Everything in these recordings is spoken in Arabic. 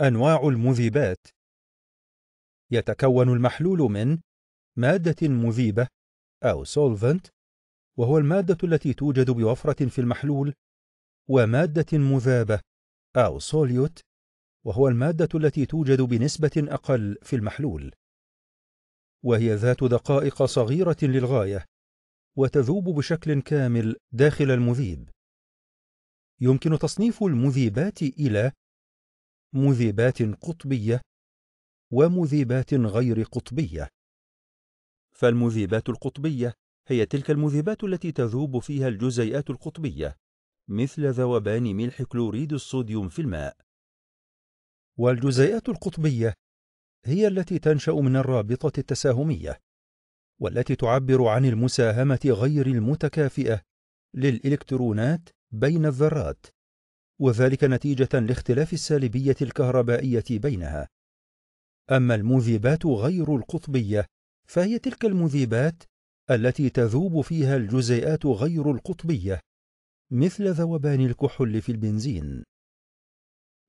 أنواع المذيبات يتكون المحلول من مادة مذيبة أو solvent وهو المادة التي توجد بوفرة في المحلول ومادة مذابة أو solute وهو المادة التي توجد بنسبة أقل في المحلول وهي ذات دقائق صغيرة للغاية وتذوب بشكل كامل داخل المذيب يمكن تصنيف المذيبات إلى مذيبات قطبية ومذيبات غير قطبية فالمذيبات القطبية هي تلك المذيبات التي تذوب فيها الجزيئات القطبية مثل ذوبان ملح كلوريد الصوديوم في الماء والجزيئات القطبية هي التي تنشأ من الرابطة التساهمية والتي تعبر عن المساهمة غير المتكافئة للإلكترونات بين الذرات وذلك نتيجة لاختلاف السالبية الكهربائية بينها. أما المذيبات غير القطبية فهي تلك المذيبات التي تذوب فيها الجزيئات غير القطبية مثل ذوبان الكحول في البنزين.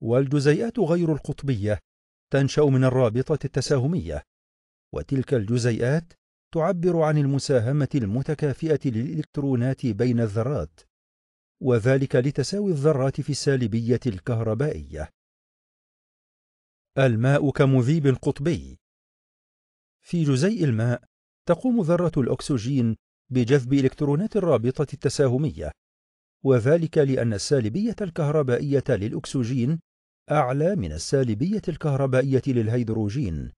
والجزيئات غير القطبية تنشأ من الرابطة التساهمية، وتلك الجزيئات تعبر عن المساهمة المتكافئة للإلكترونات بين الذرات، وذلك لتساوي الذرات في السالبية الكهربائية الماء كمذيب قطبي في جزيء الماء تقوم ذرة الأكسجين بجذب إلكترونات الرابطة التساهمية وذلك لأن السالبية الكهربائية للأكسجين أعلى من السالبية الكهربائية للهيدروجين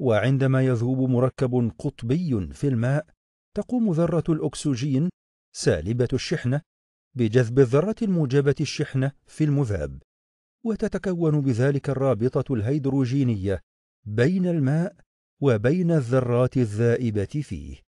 وعندما يذوب مركب قطبي في الماء تقوم ذرة الأكسجين سالبة الشحنة بجذب الذرة الموجبة الشحنة في المذاب وتتكون بذلك الرابطة الهيدروجينية بين الماء وبين الذرات الذائبة فيه